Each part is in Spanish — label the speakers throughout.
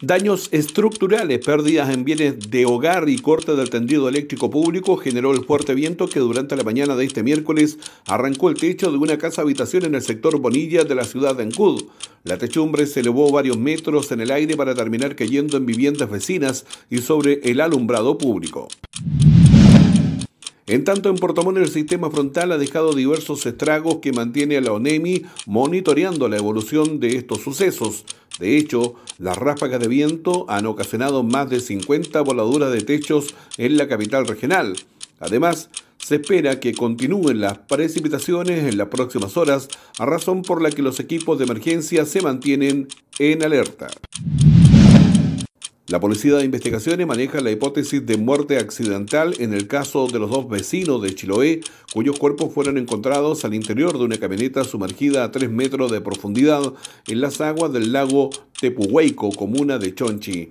Speaker 1: Daños estructurales, pérdidas en bienes de hogar y corte del tendido eléctrico público generó el fuerte viento que durante la mañana de este miércoles arrancó el techo de una casa habitación en el sector Bonilla de la ciudad de Ancud. La techumbre se elevó varios metros en el aire para terminar cayendo en viviendas vecinas y sobre el alumbrado público. En tanto, en Portamón el sistema frontal ha dejado diversos estragos que mantiene a la ONEMI monitoreando la evolución de estos sucesos. De hecho, las ráfagas de viento han ocasionado más de 50 voladuras de techos en la capital regional. Además, se espera que continúen las precipitaciones en las próximas horas, a razón por la que los equipos de emergencia se mantienen en alerta. La Policía de Investigaciones maneja la hipótesis de muerte accidental en el caso de los dos vecinos de Chiloé, cuyos cuerpos fueron encontrados al interior de una camioneta sumergida a 3 metros de profundidad en las aguas del lago Tepuhueico, comuna de Chonchi.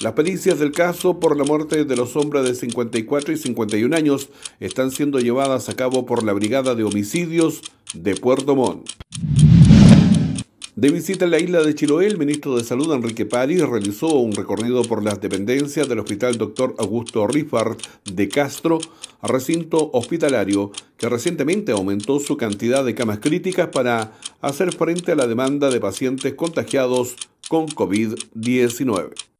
Speaker 1: Las pericias del caso por la muerte de los hombres de 54 y 51 años están siendo llevadas a cabo por la Brigada de Homicidios de Puerto Montt. De visita en la isla de Chiloé, el ministro de Salud Enrique París realizó un recorrido por las dependencias del Hospital Dr. Augusto Riffard de Castro, recinto hospitalario que recientemente aumentó su cantidad de camas críticas para hacer frente a la demanda de pacientes contagiados con COVID-19.